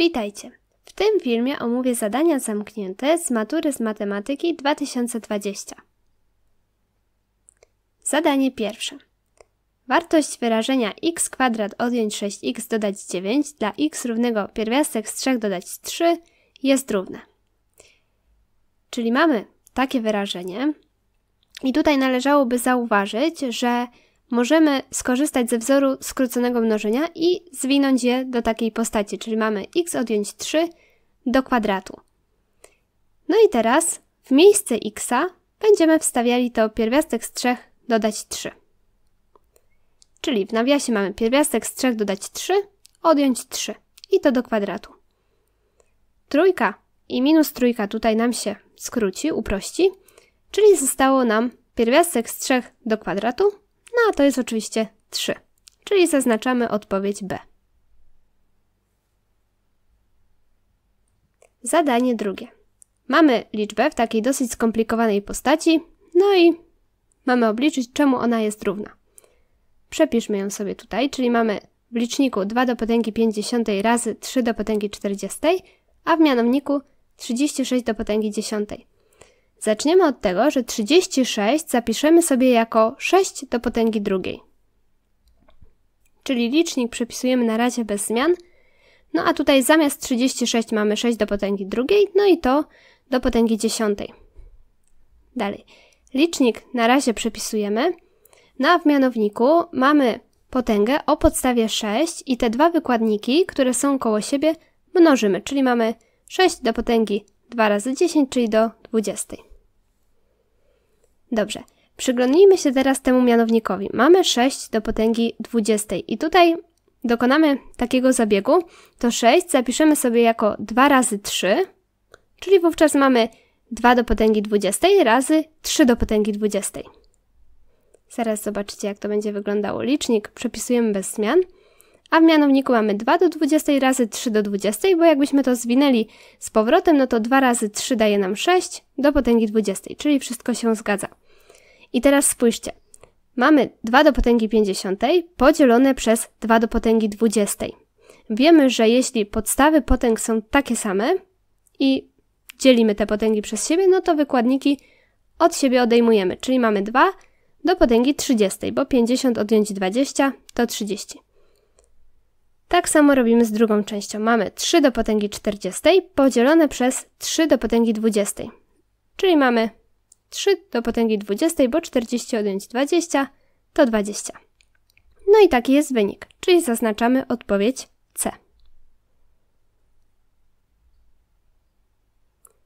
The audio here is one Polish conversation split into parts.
Witajcie! W tym filmie omówię zadania zamknięte z matury z matematyki 2020. Zadanie pierwsze. Wartość wyrażenia x kwadrat odjąć 6x dodać 9 dla x równego pierwiastek z 3 dodać 3 jest równe. Czyli mamy takie wyrażenie i tutaj należałoby zauważyć, że możemy skorzystać ze wzoru skróconego mnożenia i zwinąć je do takiej postaci, czyli mamy x odjąć 3 do kwadratu. No i teraz w miejsce x będziemy wstawiali to pierwiastek z 3 dodać 3. Czyli w nawiasie mamy pierwiastek z 3 dodać 3, odjąć 3 i to do kwadratu. Trójka i minus trójka tutaj nam się skróci, uprości, czyli zostało nam pierwiastek z 3 do kwadratu no a to jest oczywiście 3, czyli zaznaczamy odpowiedź B. Zadanie drugie. Mamy liczbę w takiej dosyć skomplikowanej postaci, no i mamy obliczyć, czemu ona jest równa. Przepiszmy ją sobie tutaj, czyli mamy w liczniku 2 do potęgi 50 razy 3 do potęgi 40, a w mianowniku 36 do potęgi 10. Zaczniemy od tego, że 36 zapiszemy sobie jako 6 do potęgi drugiej. Czyli licznik przepisujemy na razie bez zmian. No a tutaj zamiast 36 mamy 6 do potęgi drugiej, no i to do potęgi dziesiątej. Dalej. Licznik na razie przepisujemy. No a w mianowniku mamy potęgę o podstawie 6 i te dwa wykładniki, które są koło siebie, mnożymy, czyli mamy 6 do potęgi 2 razy 10, czyli do 20. Dobrze. Przyglądnijmy się teraz temu mianownikowi. Mamy 6 do potęgi 20 i tutaj dokonamy takiego zabiegu, to 6 zapiszemy sobie jako 2 razy 3, czyli wówczas mamy 2 do potęgi 20 razy 3 do potęgi 20. Zaraz zobaczycie, jak to będzie wyglądało. Licznik przepisujemy bez zmian, a w mianowniku mamy 2 do 20 razy 3 do 20, bo jakbyśmy to zwinęli z powrotem, no to 2 razy 3 daje nam 6 do potęgi 20, czyli wszystko się zgadza. I teraz spójrzcie. Mamy 2 do potęgi 50 podzielone przez 2 do potęgi 20. Wiemy, że jeśli podstawy potęg są takie same i dzielimy te potęgi przez siebie, no to wykładniki od siebie odejmujemy, czyli mamy 2 do potęgi 30, bo 50 odjąć 20 to 30. Tak samo robimy z drugą częścią. Mamy 3 do potęgi 40 podzielone przez 3 do potęgi 20, czyli mamy 3 do potęgi 20, bo 40 odjąć 20 to 20. No i taki jest wynik, czyli zaznaczamy odpowiedź C.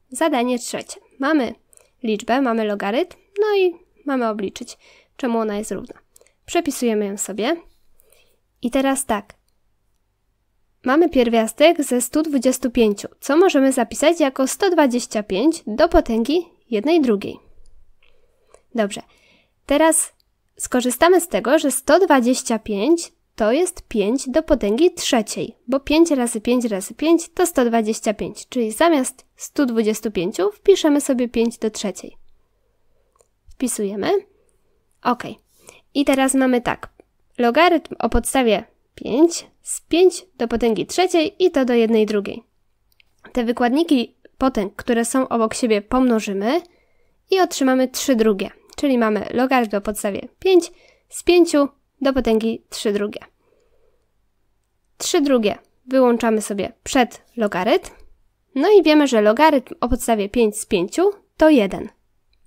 Zadanie trzecie. Mamy liczbę, mamy logarytm, no i mamy obliczyć, czemu ona jest równa. Przepisujemy ją sobie. I teraz tak. Mamy pierwiastek ze 125, co możemy zapisać jako 125 do potęgi jednej drugiej. Dobrze. Teraz skorzystamy z tego, że 125 to jest 5 do potęgi trzeciej, bo 5 razy 5 razy 5 to 125, czyli zamiast 125 wpiszemy sobie 5 do trzeciej. Wpisujemy. OK. I teraz mamy tak. Logarytm o podstawie 5 z 5 do potęgi trzeciej i to do jednej drugiej. Te wykładniki potęg, które są obok siebie pomnożymy i otrzymamy 3 drugie, czyli mamy logarytm o podstawie 5 z 5 do potęgi 3 drugie. 3 drugie wyłączamy sobie przed logarytm, no i wiemy, że logarytm o podstawie 5 z 5 to 1,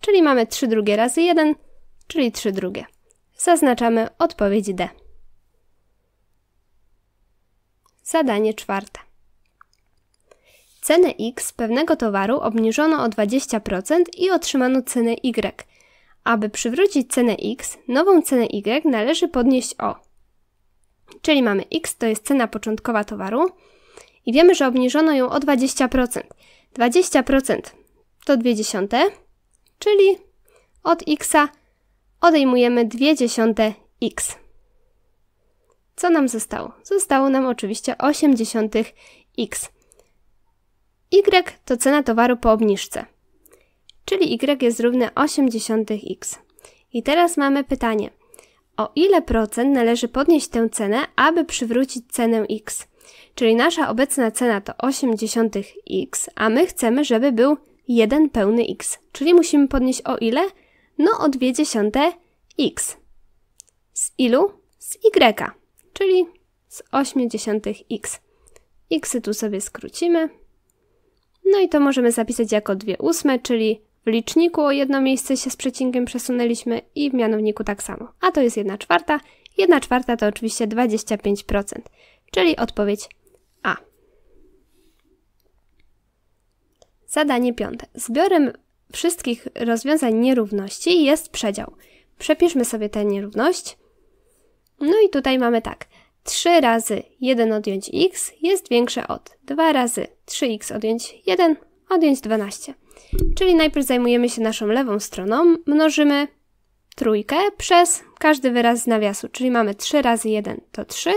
czyli mamy 3 drugie razy 1, czyli 3 drugie. Zaznaczamy odpowiedź D. Zadanie czwarte. Cenę X pewnego towaru obniżono o 20% i otrzymano cenę Y aby przywrócić cenę x, nową cenę y należy podnieść o. Czyli mamy x to jest cena początkowa towaru i wiemy, że obniżono ją o 20%. 20% to 2 dziesiąte, czyli od x odejmujemy 2 dziesiąte x. Co nam zostało? Zostało nam oczywiście 80 x. Y to cena towaru po obniżce czyli y jest równe 08 x I teraz mamy pytanie. O ile procent należy podnieść tę cenę, aby przywrócić cenę x? Czyli nasza obecna cena to 08 x a my chcemy, żeby był 1 pełny x. Czyli musimy podnieść o ile? No o 0,2x. Z ilu? Z y, czyli z 0,8x. x tu sobie skrócimy. No i to możemy zapisać jako 2 ósme, czyli w liczniku o jedno miejsce się z przecinkiem przesunęliśmy i w mianowniku tak samo. A to jest 1 czwarta. 1 czwarta to oczywiście 25%, czyli odpowiedź A. Zadanie piąte. Zbiorem wszystkich rozwiązań nierówności jest przedział. Przepiszmy sobie tę nierówność. No i tutaj mamy tak. 3 razy 1 odjąć x jest większe od 2 razy 3x odjąć 1 odjąć 12. Czyli najpierw zajmujemy się naszą lewą stroną, mnożymy trójkę przez każdy wyraz z nawiasu, czyli mamy 3 razy 1 to 3,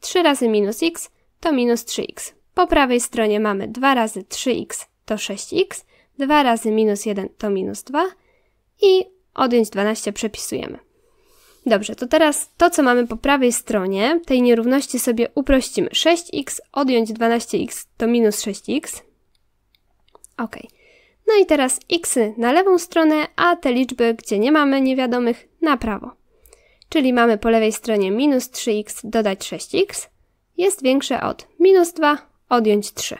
3 razy minus x to minus 3x. Po prawej stronie mamy 2 razy 3x to 6x, 2 razy minus 1 to minus 2 i odjąć 12 przepisujemy. Dobrze, to teraz to, co mamy po prawej stronie tej nierówności sobie uprościmy. 6x odjąć 12x to minus 6x. Okej. Okay. No i teraz x na lewą stronę, a te liczby, gdzie nie mamy niewiadomych, na prawo. Czyli mamy po lewej stronie minus 3x dodać 6x jest większe od minus 2 odjąć 3.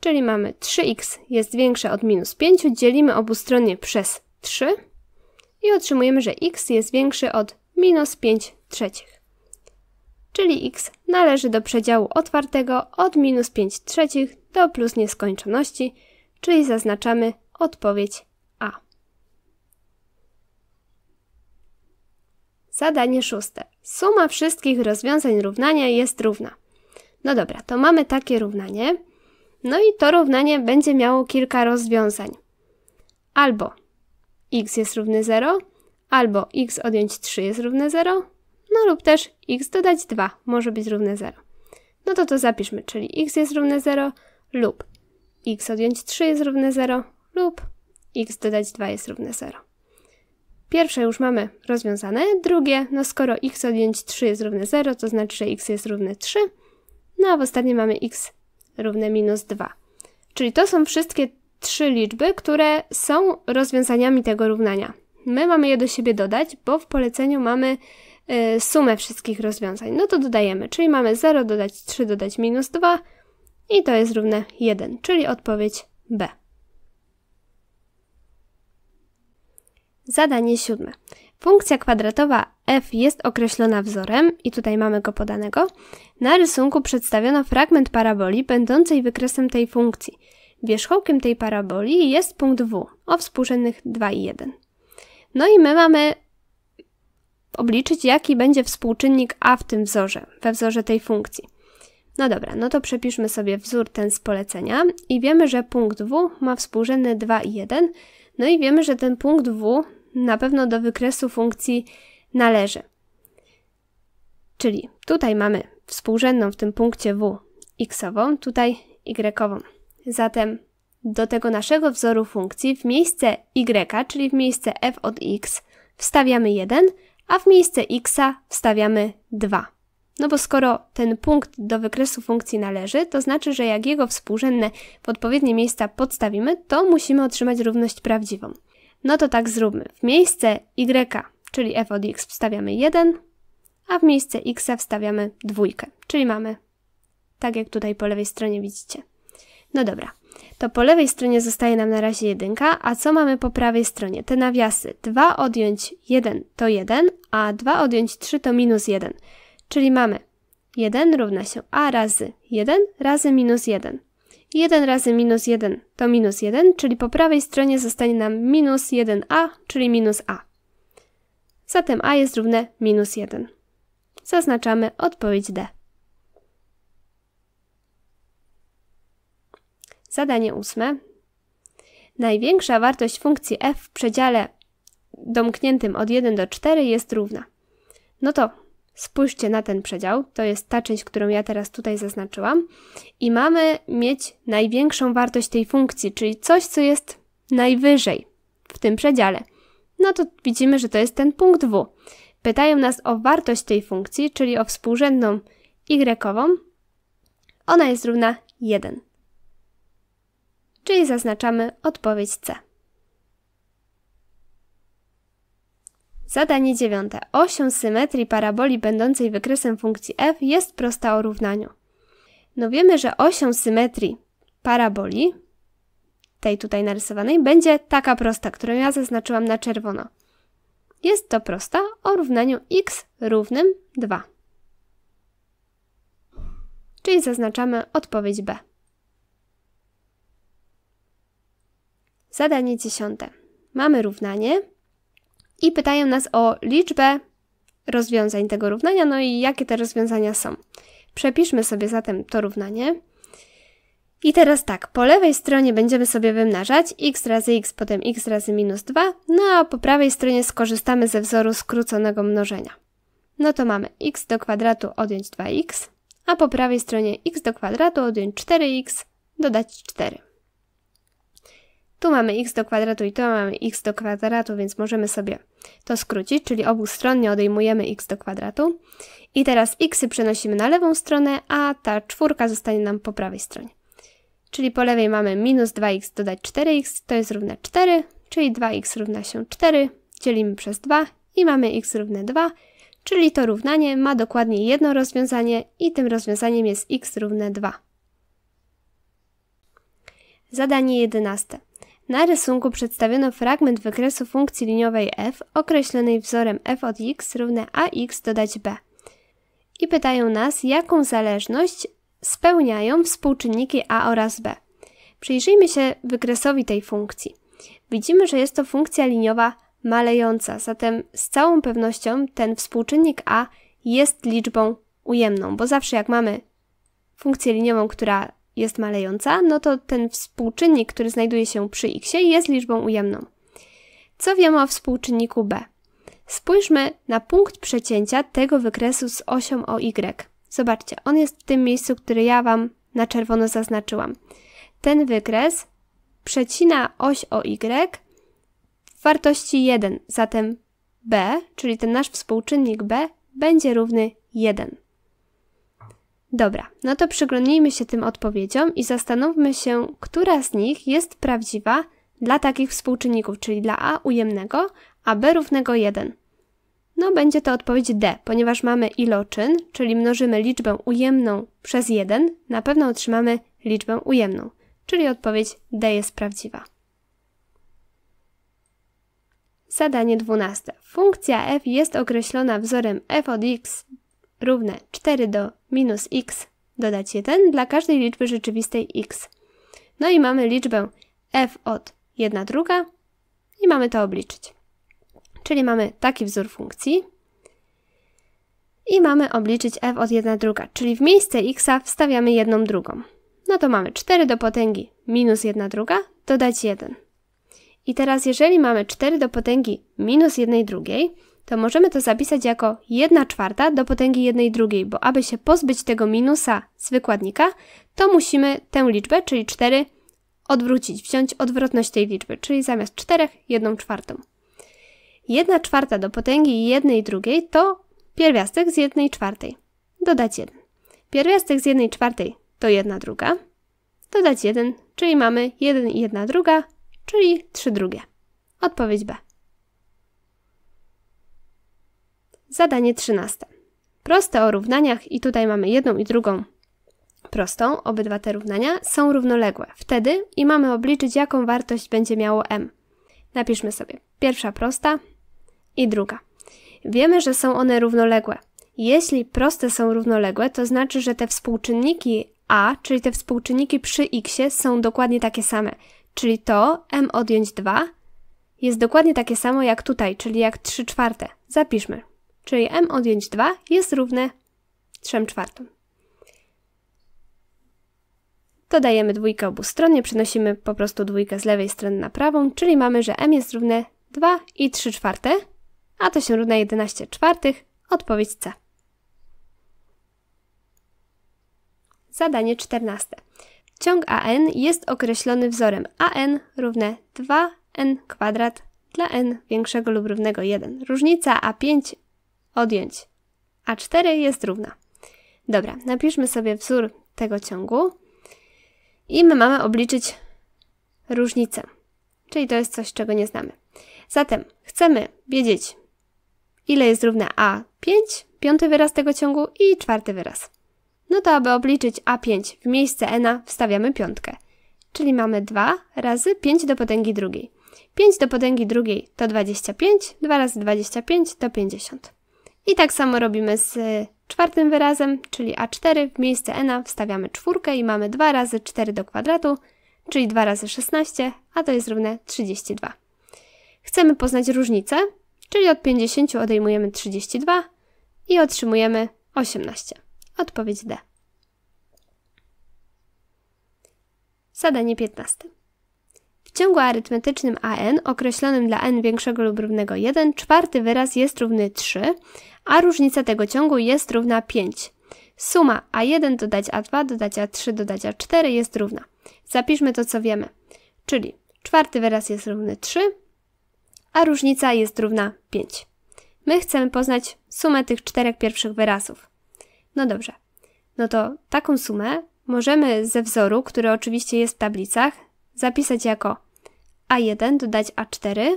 Czyli mamy 3x jest większe od minus 5, dzielimy obustronnie przez 3 i otrzymujemy, że x jest większy od minus 5 trzecich. Czyli x należy do przedziału otwartego od minus 5 trzecich do plus nieskończoności, czyli zaznaczamy odpowiedź A. Zadanie szóste. Suma wszystkich rozwiązań równania jest równa. No dobra, to mamy takie równanie. No i to równanie będzie miało kilka rozwiązań. Albo x jest równy 0, albo x odjąć 3 jest równe 0, no lub też x dodać 2 może być równe 0. No to to zapiszmy, czyli x jest równe 0, lub x odjąć 3 jest równe 0 lub x dodać 2 jest równe 0. Pierwsze już mamy rozwiązane, drugie, no skoro x odjąć 3 jest równe 0, to znaczy, że x jest równe 3, no a w ostatnim mamy x równe minus 2. Czyli to są wszystkie trzy liczby, które są rozwiązaniami tego równania. My mamy je do siebie dodać, bo w poleceniu mamy y, sumę wszystkich rozwiązań. No to dodajemy, czyli mamy 0 dodać 3 dodać minus 2 i to jest równe 1, czyli odpowiedź B. Zadanie siódme. Funkcja kwadratowa f jest określona wzorem, i tutaj mamy go podanego. Na rysunku przedstawiono fragment paraboli będącej wykresem tej funkcji. Wierzchołkiem tej paraboli jest punkt W o współrzędnych 2 i 1. No i my mamy obliczyć, jaki będzie współczynnik a w tym wzorze, we wzorze tej funkcji. No dobra, no to przepiszmy sobie wzór ten z polecenia i wiemy, że punkt W ma współrzędne 2 i 1. No i wiemy, że ten punkt W na pewno do wykresu funkcji należy. Czyli tutaj mamy współrzędną w tym punkcie W xową, tutaj yową. Zatem do tego naszego wzoru funkcji w miejsce y, czyli w miejsce f od x, wstawiamy 1, a w miejsce x wstawiamy 2. No bo skoro ten punkt do wykresu funkcji należy, to znaczy, że jak jego współrzędne w odpowiednie miejsca podstawimy, to musimy otrzymać równość prawdziwą. No to tak zróbmy. W miejsce y, czyli f od x wstawiamy 1, a w miejsce x wstawiamy dwójkę, czyli mamy tak jak tutaj po lewej stronie widzicie. No dobra, to po lewej stronie zostaje nam na razie jedynka, a co mamy po prawej stronie? Te nawiasy. 2 odjąć 1 to 1, a 2 odjąć 3 to minus 1. Czyli mamy 1 równa się a razy 1 razy minus 1. 1 razy minus 1 to minus 1, czyli po prawej stronie zostanie nam minus 1a, czyli minus a. Zatem a jest równe minus 1. Zaznaczamy odpowiedź D. Zadanie ósme. Największa wartość funkcji f w przedziale domkniętym od 1 do 4 jest równa. No to Spójrzcie na ten przedział, to jest ta część, którą ja teraz tutaj zaznaczyłam i mamy mieć największą wartość tej funkcji, czyli coś, co jest najwyżej w tym przedziale. No to widzimy, że to jest ten punkt W. Pytają nas o wartość tej funkcji, czyli o współrzędną y. Ona jest równa 1. Czyli zaznaczamy odpowiedź C. Zadanie dziewiąte. Osią symetrii paraboli będącej wykresem funkcji f jest prosta o równaniu. No wiemy, że osią symetrii paraboli, tej tutaj narysowanej, będzie taka prosta, którą ja zaznaczyłam na czerwono. Jest to prosta o równaniu x równym 2. Czyli zaznaczamy odpowiedź B. Zadanie dziesiąte. Mamy równanie i pytają nas o liczbę rozwiązań tego równania, no i jakie te rozwiązania są. Przepiszmy sobie zatem to równanie. I teraz tak, po lewej stronie będziemy sobie wymnażać x razy x, potem x razy minus 2, no a po prawej stronie skorzystamy ze wzoru skróconego mnożenia. No to mamy x do kwadratu odjąć 2x, a po prawej stronie x do kwadratu odjąć 4x, dodać 4. Tu mamy x do kwadratu i tu mamy x do kwadratu, więc możemy sobie to skrócić, czyli obustronnie odejmujemy x do kwadratu. I teraz xy przenosimy na lewą stronę, a ta czwórka zostanie nam po prawej stronie. Czyli po lewej mamy minus 2x dodać 4x, to jest równe 4, czyli 2x równa się 4, dzielimy przez 2 i mamy x równe 2, czyli to równanie ma dokładnie jedno rozwiązanie i tym rozwiązaniem jest x równe 2. Zadanie 11. Na rysunku przedstawiono fragment wykresu funkcji liniowej f określonej wzorem f od x równe ax dodać b. I pytają nas, jaką zależność spełniają współczynniki a oraz b. Przyjrzyjmy się wykresowi tej funkcji. Widzimy, że jest to funkcja liniowa malejąca, zatem z całą pewnością ten współczynnik a jest liczbą ujemną, bo zawsze jak mamy funkcję liniową, która jest malejąca, no to ten współczynnik, który znajduje się przy x, jest liczbą ujemną. Co wiemy o współczynniku b? Spójrzmy na punkt przecięcia tego wykresu z osią o y. Zobaczcie, on jest w tym miejscu, który ja Wam na czerwono zaznaczyłam. Ten wykres przecina oś o y w wartości 1, zatem b, czyli ten nasz współczynnik b, będzie równy 1. Dobra, no to przyglądnijmy się tym odpowiedziom i zastanówmy się, która z nich jest prawdziwa dla takich współczynników, czyli dla A ujemnego, a B równego 1. No będzie to odpowiedź D, ponieważ mamy iloczyn, czyli mnożymy liczbę ujemną przez 1, na pewno otrzymamy liczbę ujemną, czyli odpowiedź D jest prawdziwa. Zadanie 12. Funkcja f jest określona wzorem f od x równe 4 do minus x dodać 1 dla każdej liczby rzeczywistej x. No i mamy liczbę f od 1 druga i mamy to obliczyć. Czyli mamy taki wzór funkcji i mamy obliczyć f od 1 druga, czyli w miejsce x wstawiamy jedną drugą. No to mamy 4 do potęgi minus 1 druga dodać 1. I teraz jeżeli mamy 4 do potęgi minus 1 drugiej, to możemy to zapisać jako 1 czwarta do potęgi 1 drugiej, bo aby się pozbyć tego minusa z wykładnika, to musimy tę liczbę, czyli 4, odwrócić, wziąć odwrotność tej liczby, czyli zamiast 4, 1 czwartą. 1 czwarta do potęgi 1 drugiej to pierwiastek z 1 czwartej. Dodać 1. Pierwiastek z 1 czwartej to 1 druga. Dodać 1, czyli mamy 1 i 1 druga, czyli 3 drugie. Odpowiedź B. Zadanie 13. Proste o równaniach i tutaj mamy jedną i drugą prostą, obydwa te równania są równoległe. Wtedy i mamy obliczyć, jaką wartość będzie miało m. Napiszmy sobie pierwsza prosta i druga. Wiemy, że są one równoległe. Jeśli proste są równoległe, to znaczy, że te współczynniki a, czyli te współczynniki przy x są dokładnie takie same. Czyli to m odjąć 2 jest dokładnie takie samo jak tutaj, czyli jak 3 czwarte. Zapiszmy czyli m odjąć 2 jest równe 3 czwartym. Dodajemy dwójkę obustronnie, przenosimy po prostu dwójkę z lewej strony na prawą, czyli mamy, że m jest równe 2 i 3 czwarte, a to się równa 11 czwartych, odpowiedź C. Zadanie 14. Ciąg AN jest określony wzorem AN równe 2n kwadrat dla n większego lub równego 1. Różnica A5 odjąć a4 jest równa. Dobra, napiszmy sobie wzór tego ciągu i my mamy obliczyć różnicę, czyli to jest coś, czego nie znamy. Zatem chcemy wiedzieć, ile jest równe A5, piąty wyraz tego ciągu i czwarty wyraz. No to aby obliczyć A5 w miejsce n wstawiamy piątkę, czyli mamy 2 razy 5 do potęgi drugiej. 5 do potęgi drugiej to 25, 2 razy 25 to 50. I tak samo robimy z czwartym wyrazem, czyli A4. W miejsce n wstawiamy czwórkę i mamy 2 razy 4 do kwadratu, czyli 2 razy 16, a to jest równe 32. Chcemy poznać różnicę, czyli od 50 odejmujemy 32 i otrzymujemy 18. Odpowiedź D. Zadanie 15. W ciągu arytmetycznym AN określonym dla n większego lub równego 1 czwarty wyraz jest równy 3, a różnica tego ciągu jest równa 5. Suma A1 dodać A2 dodać A3 dodać A4 jest równa. Zapiszmy to, co wiemy. Czyli czwarty wyraz jest równy 3, a różnica jest równa 5. My chcemy poznać sumę tych czterech pierwszych wyrazów. No dobrze, no to taką sumę możemy ze wzoru, który oczywiście jest w tablicach, zapisać jako A1 dodać A4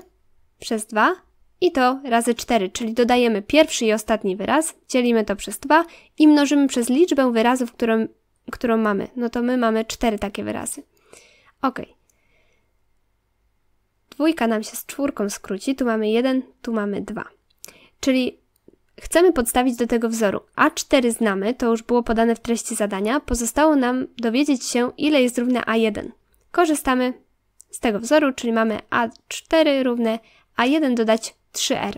przez 2 i to razy 4, czyli dodajemy pierwszy i ostatni wyraz, dzielimy to przez 2 i mnożymy przez liczbę wyrazów, którą, którą mamy. No to my mamy 4 takie wyrazy. Ok. Dwójka nam się z czwórką skróci, tu mamy 1, tu mamy 2. Czyli chcemy podstawić do tego wzoru. A4 znamy, to już było podane w treści zadania, pozostało nam dowiedzieć się, ile jest równe A1 korzystamy z tego wzoru, czyli mamy A4 równe A1 dodać 3R.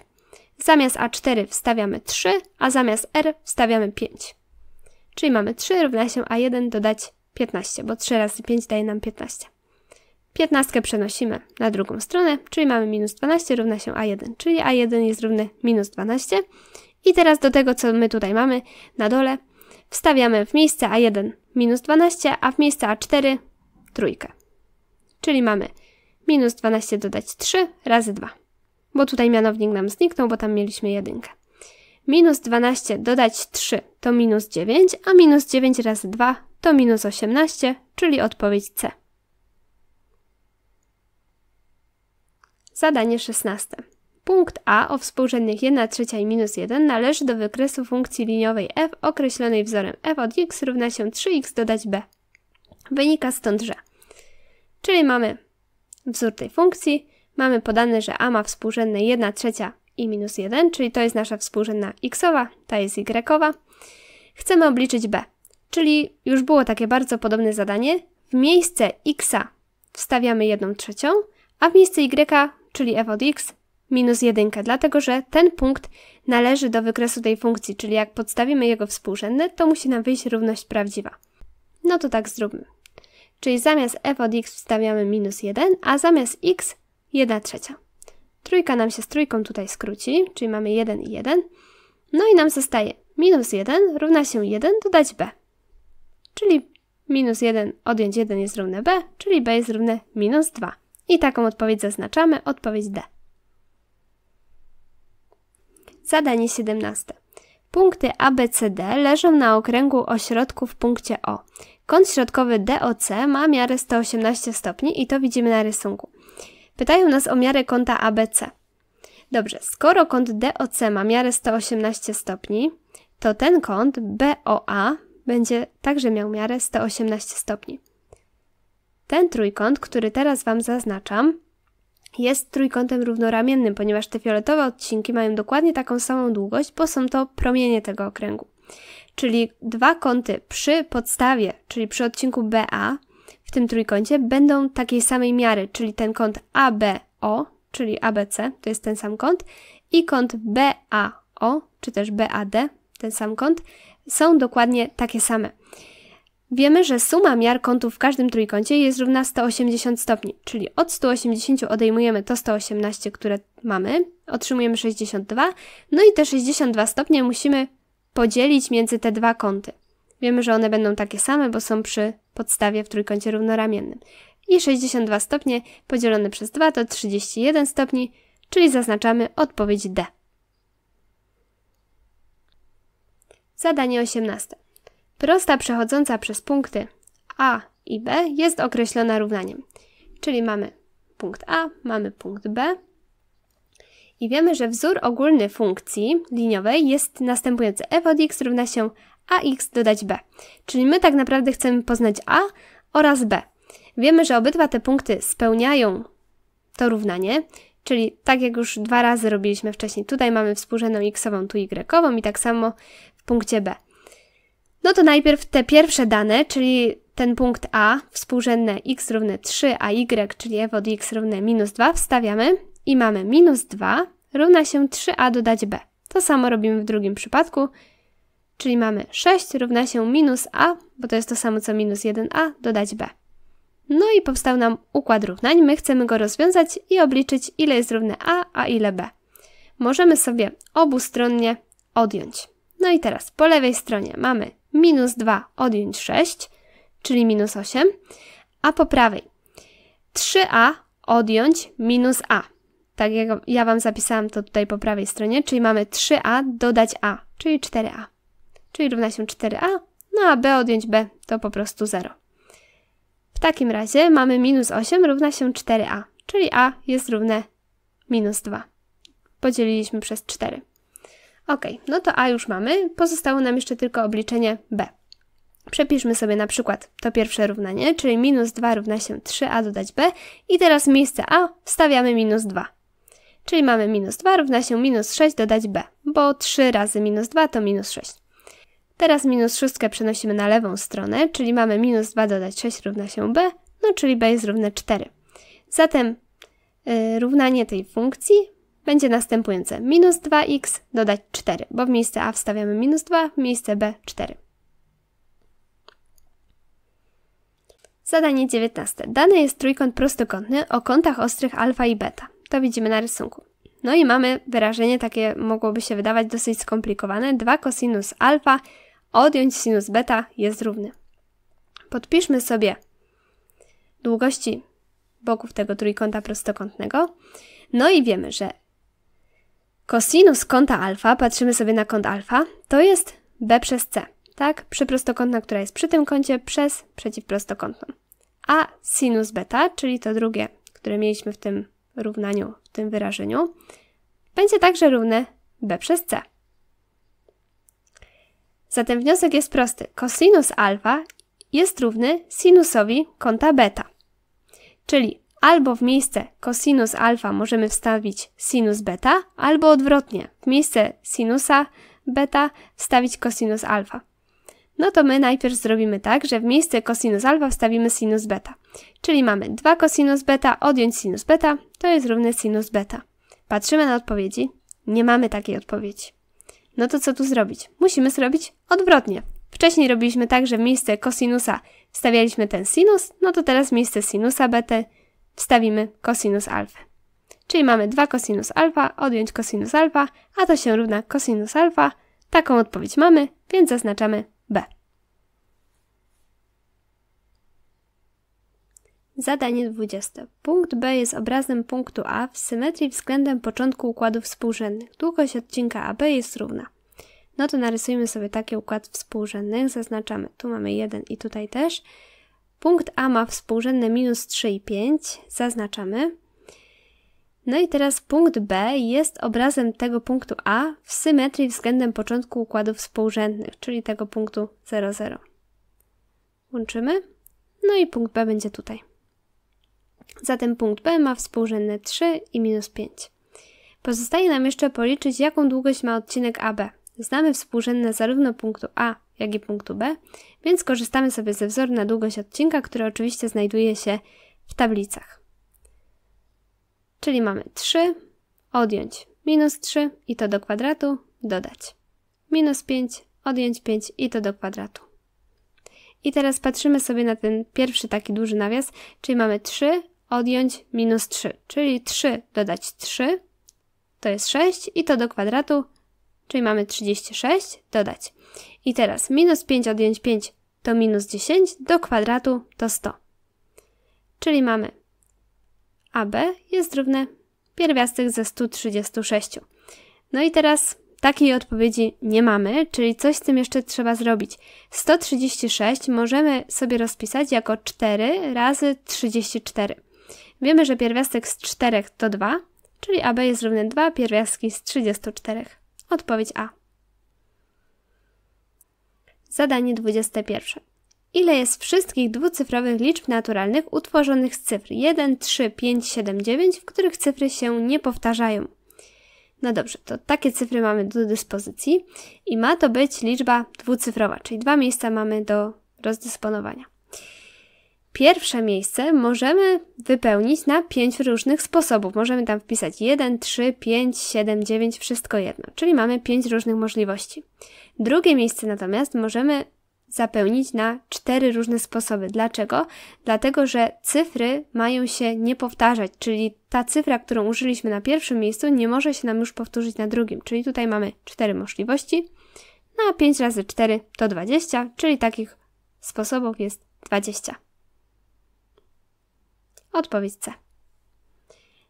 Zamiast A4 wstawiamy 3, a zamiast R wstawiamy 5. Czyli mamy 3 równa się A1 dodać 15, bo 3 razy 5 daje nam 15. 15 przenosimy na drugą stronę, czyli mamy minus 12 równa się A1, czyli A1 jest równy minus 12. I teraz do tego, co my tutaj mamy na dole, wstawiamy w miejsce A1 minus 12, a w miejsce A4 trójkę. Czyli mamy minus 12 dodać 3 razy 2. Bo tutaj mianownik nam zniknął, bo tam mieliśmy jedynkę. Minus 12 dodać 3 to minus 9, a minus 9 razy 2 to minus 18, czyli odpowiedź C. Zadanie 16. Punkt A o współrzędnych 1 trzecia i minus 1 należy do wykresu funkcji liniowej f określonej wzorem f od x równa się 3x dodać b. Wynika stąd, że Czyli mamy wzór tej funkcji, mamy podane, że a ma współrzędne 1 trzecia i minus 1, czyli to jest nasza współrzędna xowa, ta jest y. Chcemy obliczyć b, czyli już było takie bardzo podobne zadanie. W miejsce x wstawiamy 1 trzecią, a w miejsce y, czyli f od x, minus 1, dlatego że ten punkt należy do wykresu tej funkcji, czyli jak podstawimy jego współrzędne, to musi nam wyjść równość prawdziwa. No to tak zróbmy. Czyli zamiast f od x wstawiamy minus 1, a zamiast x 1 trzecia. Trójka nam się z trójką tutaj skróci, czyli mamy 1 i 1. No i nam zostaje minus 1 równa się 1 dodać b. Czyli minus 1 odjąć 1 jest równe b, czyli b jest równe minus 2. I taką odpowiedź zaznaczamy, odpowiedź D. Zadanie 17. Punkty ABCD leżą na okręgu o środku w punkcie O. Kąt środkowy DOC ma miarę 118 stopni i to widzimy na rysunku. Pytają nas o miarę kąta ABC. Dobrze, skoro kąt DOC ma miarę 118 stopni, to ten kąt BOA będzie także miał miarę 118 stopni. Ten trójkąt, który teraz Wam zaznaczam, jest trójkątem równoramiennym, ponieważ te fioletowe odcinki mają dokładnie taką samą długość, bo są to promienie tego okręgu czyli dwa kąty przy podstawie, czyli przy odcinku BA w tym trójkącie będą takiej samej miary, czyli ten kąt ABO, czyli ABC, to jest ten sam kąt, i kąt BAO, czy też BAD, ten sam kąt, są dokładnie takie same. Wiemy, że suma miar kątów w każdym trójkącie jest równa 180 stopni, czyli od 180 odejmujemy to 118, które mamy, otrzymujemy 62, no i te 62 stopnie musimy podzielić między te dwa kąty. Wiemy, że one będą takie same, bo są przy podstawie w trójkącie równoramiennym. I 62 stopnie podzielone przez 2 to 31 stopni, czyli zaznaczamy odpowiedź D. Zadanie 18. Prosta przechodząca przez punkty A i B jest określona równaniem. Czyli mamy punkt A, mamy punkt B i wiemy, że wzór ogólny funkcji liniowej jest następujący f e od x równa się ax dodać b. Czyli my tak naprawdę chcemy poznać a oraz b. Wiemy, że obydwa te punkty spełniają to równanie, czyli tak jak już dwa razy robiliśmy wcześniej, tutaj mamy współrzędną xową, tu yową, i tak samo w punkcie b. No to najpierw te pierwsze dane, czyli ten punkt a współrzędne x równe 3, a y, czyli f e od x równe minus 2 wstawiamy i mamy minus 2 równa się 3a dodać b. To samo robimy w drugim przypadku, czyli mamy 6 równa się minus a, bo to jest to samo co minus 1a dodać b. No i powstał nam układ równań. My chcemy go rozwiązać i obliczyć, ile jest równe a, a ile b. Możemy sobie obustronnie odjąć. No i teraz po lewej stronie mamy minus 2 odjąć 6, czyli minus 8, a po prawej 3a odjąć minus a, tak jak ja Wam zapisałam to tutaj po prawej stronie, czyli mamy 3a dodać a, czyli 4a, czyli równa się 4a, no a b odjąć b to po prostu 0. W takim razie mamy minus 8 równa się 4a, czyli a jest równe minus 2. Podzieliliśmy przez 4. Ok, no to a już mamy, pozostało nam jeszcze tylko obliczenie b. Przepiszmy sobie na przykład to pierwsze równanie, czyli minus 2 równa się 3a dodać b i teraz w miejsce a wstawiamy minus 2. Czyli mamy minus 2 równa się minus 6 dodać b, bo 3 razy minus 2 to minus 6. Teraz minus 6 przenosimy na lewą stronę, czyli mamy minus 2 dodać 6 równa się b, no czyli b jest równe 4. Zatem yy, równanie tej funkcji będzie następujące. Minus 2x dodać 4, bo w miejsce a wstawiamy minus 2, w miejsce b 4. Zadanie 19. Dany jest trójkąt prostokątny o kątach ostrych alfa i beta to widzimy na rysunku. No i mamy wyrażenie takie, mogłoby się wydawać dosyć skomplikowane. 2 cosinus alfa odjąć sinus beta jest równy. Podpiszmy sobie długości boków tego trójkąta prostokątnego. No i wiemy, że kosinus kąta alfa, patrzymy sobie na kąt alfa, to jest b przez c, tak? Przyprostokątna, która jest przy tym kącie, przez przeciwprostokątną. A sinus beta, czyli to drugie, które mieliśmy w tym równaniu, w tym wyrażeniu, będzie także równe b przez c. Zatem wniosek jest prosty. cosinus alfa jest równy sinusowi kąta beta. Czyli albo w miejsce cosinus alfa możemy wstawić sinus beta, albo odwrotnie, w miejsce sinusa beta wstawić cosinus alfa. No to my najpierw zrobimy tak, że w miejsce cosinus alfa wstawimy sinus beta czyli mamy 2 cosinus beta odjąć sinus beta, to jest równy sinus beta. Patrzymy na odpowiedzi, nie mamy takiej odpowiedzi. No to co tu zrobić? Musimy zrobić odwrotnie. Wcześniej robiliśmy tak, że w miejsce cosinusa wstawialiśmy ten sinus, no to teraz w miejsce sinusa beta wstawimy cosinus alfa. Czyli mamy 2 cosinus alfa odjąć cosinus alfa, a to się równa cosinus alfa. Taką odpowiedź mamy, więc zaznaczamy Zadanie 20. Punkt B jest obrazem punktu A w symetrii względem początku układów współrzędnych. Długość odcinka AB jest równa. No to narysujmy sobie taki układ współrzędnych. Zaznaczamy, tu mamy 1 i tutaj też. Punkt A ma współrzędne minus 3 i 5. Zaznaczamy. No i teraz punkt B jest obrazem tego punktu A w symetrii względem początku układów współrzędnych, czyli tego punktu 0,0. Łączymy. No i punkt B będzie tutaj. Zatem punkt B ma współrzędne 3 i minus 5. Pozostaje nam jeszcze policzyć, jaką długość ma odcinek AB. Znamy współrzędne zarówno punktu A, jak i punktu B, więc korzystamy sobie ze wzoru na długość odcinka, który oczywiście znajduje się w tablicach. Czyli mamy 3, odjąć minus 3 i to do kwadratu, dodać. Minus 5, odjąć 5 i to do kwadratu. I teraz patrzymy sobie na ten pierwszy taki duży nawias, czyli mamy 3 odjąć minus 3, czyli 3 dodać 3 to jest 6 i to do kwadratu, czyli mamy 36 dodać. I teraz minus 5 odjąć 5 to minus 10 do kwadratu to 100. Czyli mamy AB jest równe pierwiastek ze 136. No i teraz takiej odpowiedzi nie mamy, czyli coś z tym jeszcze trzeba zrobić. 136 możemy sobie rozpisać jako 4 razy 34. Wiemy, że pierwiastek z 4 to 2, czyli AB jest równe 2 pierwiastki z 34. Odpowiedź A. Zadanie 21. Ile jest wszystkich dwucyfrowych liczb naturalnych utworzonych z cyfr 1, 3, 5, 7, 9, w których cyfry się nie powtarzają? No dobrze, to takie cyfry mamy do dyspozycji i ma to być liczba dwucyfrowa, czyli dwa miejsca mamy do rozdysponowania. Pierwsze miejsce możemy wypełnić na 5 różnych sposobów. Możemy tam wpisać 1, 3, 5, 7, 9, wszystko jedno, czyli mamy 5 różnych możliwości. Drugie miejsce natomiast możemy zapełnić na cztery różne sposoby. Dlaczego? Dlatego, że cyfry mają się nie powtarzać, czyli ta cyfra, którą użyliśmy na pierwszym miejscu, nie może się nam już powtórzyć na drugim. Czyli tutaj mamy cztery możliwości, no a 5 razy 4 to 20, czyli takich sposobów jest 20. Odpowiedź C.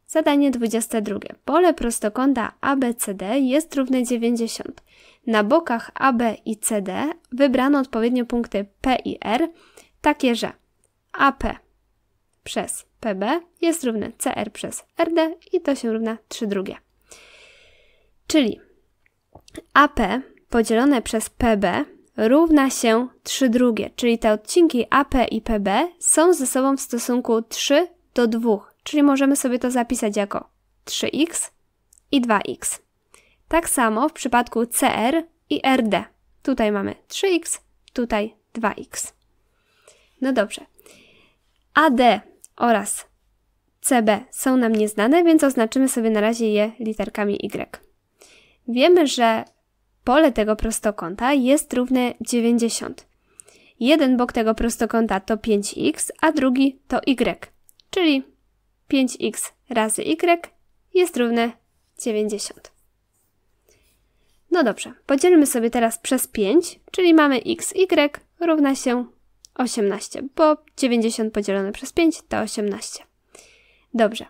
Zadanie 22. Pole prostokąta ABCD jest równe 90. Na bokach AB i CD wybrano odpowiednio punkty P i R, takie że AP przez PB jest równe CR przez RD i to się równa 3 drugie. Czyli AP podzielone przez PB równa się 3 drugie, czyli te odcinki AP i PB są ze sobą w stosunku 3 do 2, czyli możemy sobie to zapisać jako 3x i 2x. Tak samo w przypadku CR i RD. Tutaj mamy 3x, tutaj 2x. No dobrze. AD oraz CB są nam nieznane, więc oznaczymy sobie na razie je literkami Y. Wiemy, że pole tego prostokąta jest równe 90. Jeden bok tego prostokąta to 5x, a drugi to y czyli 5x razy y jest równe 90. No dobrze, podzielmy sobie teraz przez 5, czyli mamy xy równa się 18, bo 90 podzielone przez 5 to 18. Dobrze.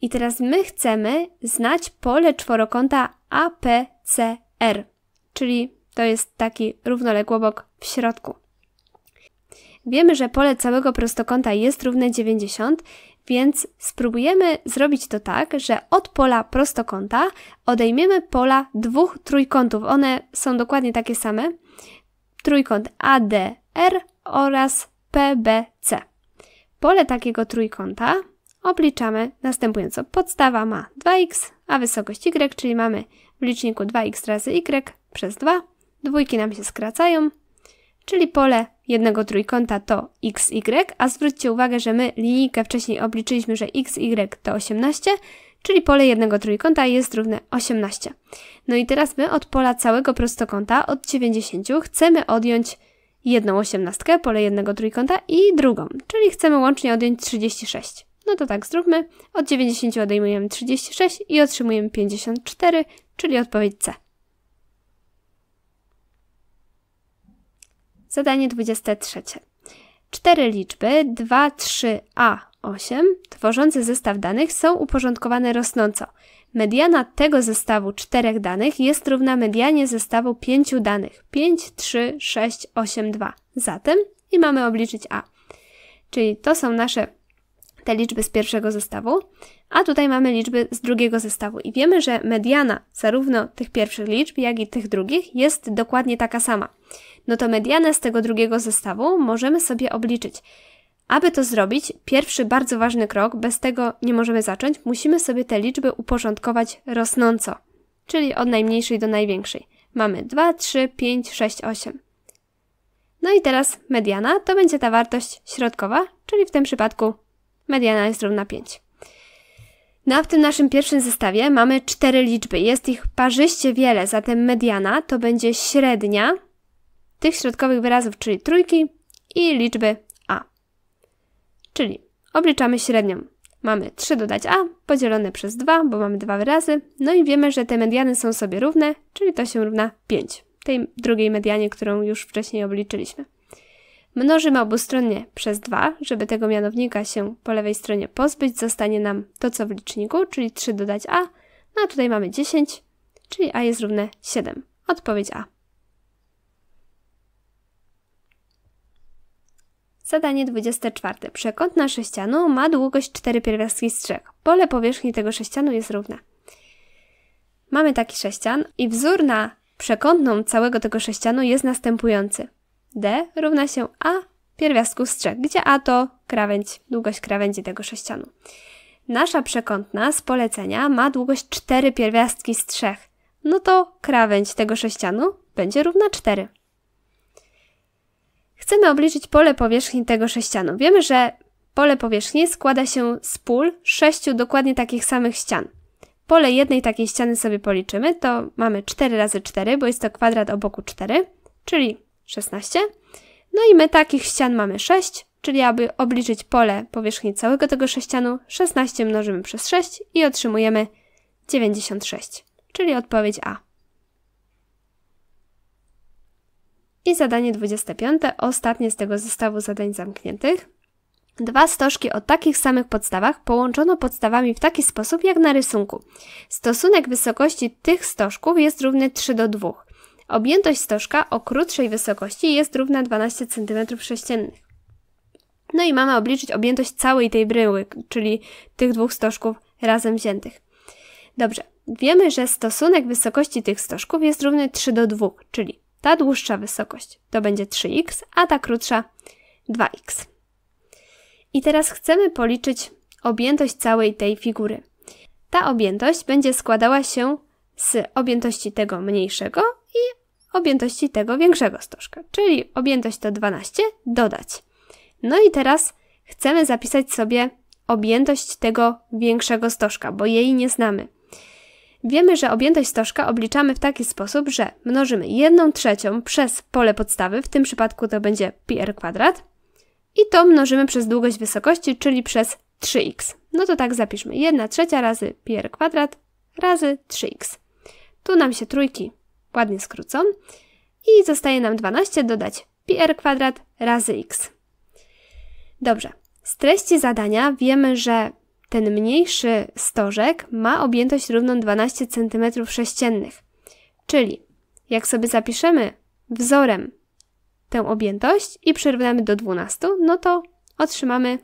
I teraz my chcemy znać pole czworokąta APCR, czyli to jest taki równoległobok w środku. Wiemy, że pole całego prostokąta jest równe 90, więc spróbujemy zrobić to tak, że od pola prostokąta odejmiemy pola dwóch trójkątów. One są dokładnie takie same. Trójkąt ADR oraz PBC. Pole takiego trójkąta obliczamy następująco. Podstawa ma 2x, a wysokość y, czyli mamy w liczniku 2x razy y przez 2. Dwójki nam się skracają, czyli pole jednego trójkąta to xy, a zwróćcie uwagę, że my linijkę wcześniej obliczyliśmy, że xy to 18, czyli pole jednego trójkąta jest równe 18. No i teraz my od pola całego prostokąta, od 90, chcemy odjąć jedną osiemnastkę, pole jednego trójkąta i drugą, czyli chcemy łącznie odjąć 36. No to tak zróbmy, od 90 odejmujemy 36 i otrzymujemy 54, czyli odpowiedź C. Zadanie 23. Cztery liczby 2, 3, a 8 tworzące zestaw danych są uporządkowane rosnąco. Mediana tego zestawu czterech danych jest równa medianie zestawu pięciu danych 5, 3, 6, 8, 2. Zatem i mamy obliczyć a. Czyli to są nasze te liczby z pierwszego zestawu, a tutaj mamy liczby z drugiego zestawu i wiemy, że mediana zarówno tych pierwszych liczb, jak i tych drugich jest dokładnie taka sama no to medianę z tego drugiego zestawu możemy sobie obliczyć. Aby to zrobić, pierwszy bardzo ważny krok, bez tego nie możemy zacząć, musimy sobie te liczby uporządkować rosnąco, czyli od najmniejszej do największej. Mamy 2, 3, 5, 6, 8. No i teraz mediana to będzie ta wartość środkowa, czyli w tym przypadku mediana jest równa 5. No a w tym naszym pierwszym zestawie mamy cztery liczby. Jest ich parzyście wiele, zatem mediana to będzie średnia tych środkowych wyrazów, czyli trójki i liczby a. Czyli obliczamy średnią. Mamy 3 dodać a podzielone przez 2, bo mamy dwa wyrazy, no i wiemy, że te mediany są sobie równe, czyli to się równa 5, tej drugiej medianie, którą już wcześniej obliczyliśmy. Mnożymy obustronnie przez 2, żeby tego mianownika się po lewej stronie pozbyć, zostanie nam to, co w liczniku, czyli 3 dodać a, no a tutaj mamy 10, czyli a jest równe 7. Odpowiedź a. Zadanie 24. Przekątna sześcianu ma długość 4 pierwiastki strzech. Pole powierzchni tego sześcianu jest równe. Mamy taki sześcian i wzór na przekątną całego tego sześcianu jest następujący. D równa się A pierwiastku strzech, gdzie A to krawędź, długość krawędzi tego sześcianu. Nasza przekątna z polecenia ma długość 4 pierwiastki strzech. No to krawędź tego sześcianu będzie równa 4. Chcemy obliczyć pole powierzchni tego sześcianu. Wiemy, że pole powierzchni składa się z pól sześciu dokładnie takich samych ścian. Pole jednej takiej ściany sobie policzymy, to mamy 4 razy 4, bo jest to kwadrat o boku 4, czyli 16. No i my takich ścian mamy 6, czyli aby obliczyć pole powierzchni całego tego sześcianu, 16 mnożymy przez 6 i otrzymujemy 96, czyli odpowiedź A. I zadanie 25, ostatnie z tego zestawu zadań zamkniętych. Dwa stożki o takich samych podstawach połączono podstawami w taki sposób jak na rysunku. Stosunek wysokości tych stożków jest równy 3 do 2. Objętość stożka o krótszej wysokości jest równa 12 cm3. No i mamy obliczyć objętość całej tej bryły, czyli tych dwóch stożków razem wziętych. Dobrze, wiemy, że stosunek wysokości tych stożków jest równy 3 do 2, czyli ta dłuższa wysokość to będzie 3x, a ta krótsza 2x. I teraz chcemy policzyć objętość całej tej figury. Ta objętość będzie składała się z objętości tego mniejszego i objętości tego większego stożka, czyli objętość to 12 dodać. No i teraz chcemy zapisać sobie objętość tego większego stożka, bo jej nie znamy. Wiemy, że objętość stożka obliczamy w taki sposób, że mnożymy 1 trzecią przez pole podstawy, w tym przypadku to będzie πr kwadrat, i to mnożymy przez długość wysokości, czyli przez 3x. No to tak zapiszmy. 1 trzecia razy πr kwadrat razy 3x. Tu nam się trójki ładnie skrócą i zostaje nam 12 dodać πr kwadrat razy x. Dobrze. Z treści zadania wiemy, że ten mniejszy stożek ma objętość równą 12 cm sześciennych. Czyli jak sobie zapiszemy wzorem tę objętość i przyrównamy do 12, no to otrzymamy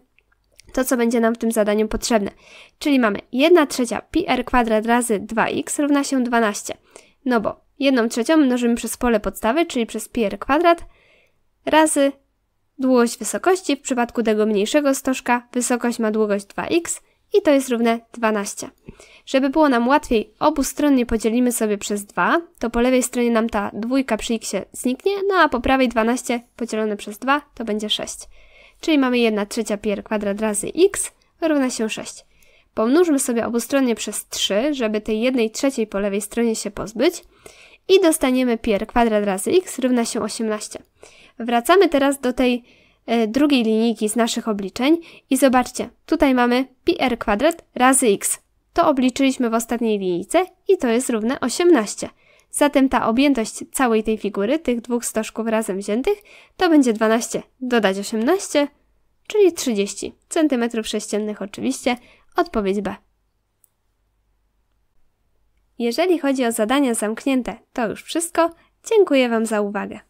to, co będzie nam w tym zadaniu potrzebne. Czyli mamy 1 trzecia pi r kwadrat razy 2x równa się 12. No bo 1 trzecią mnożymy przez pole podstawy, czyli przez pi r kwadrat razy długość wysokości. W przypadku tego mniejszego stożka wysokość ma długość 2x i to jest równe 12. Żeby było nam łatwiej, obustronnie podzielimy sobie przez 2, to po lewej stronie nam ta dwójka przy x zniknie, no a po prawej 12 podzielone przez 2 to będzie 6. Czyli mamy 1 trzecia pier kwadrat razy x równa się 6. Pomnóżmy sobie obustronnie przez 3, żeby tej 1 trzeciej po lewej stronie się pozbyć i dostaniemy pier kwadrat razy x równa się 18. Wracamy teraz do tej E, drugiej linijki z naszych obliczeń i zobaczcie, tutaj mamy πr kwadrat razy x. To obliczyliśmy w ostatniej linijce i to jest równe 18. Zatem ta objętość całej tej figury, tych dwóch stożków razem wziętych, to będzie 12 dodać 18, czyli 30 cm sześciennych oczywiście. Odpowiedź B. Jeżeli chodzi o zadania zamknięte, to już wszystko. Dziękuję Wam za uwagę.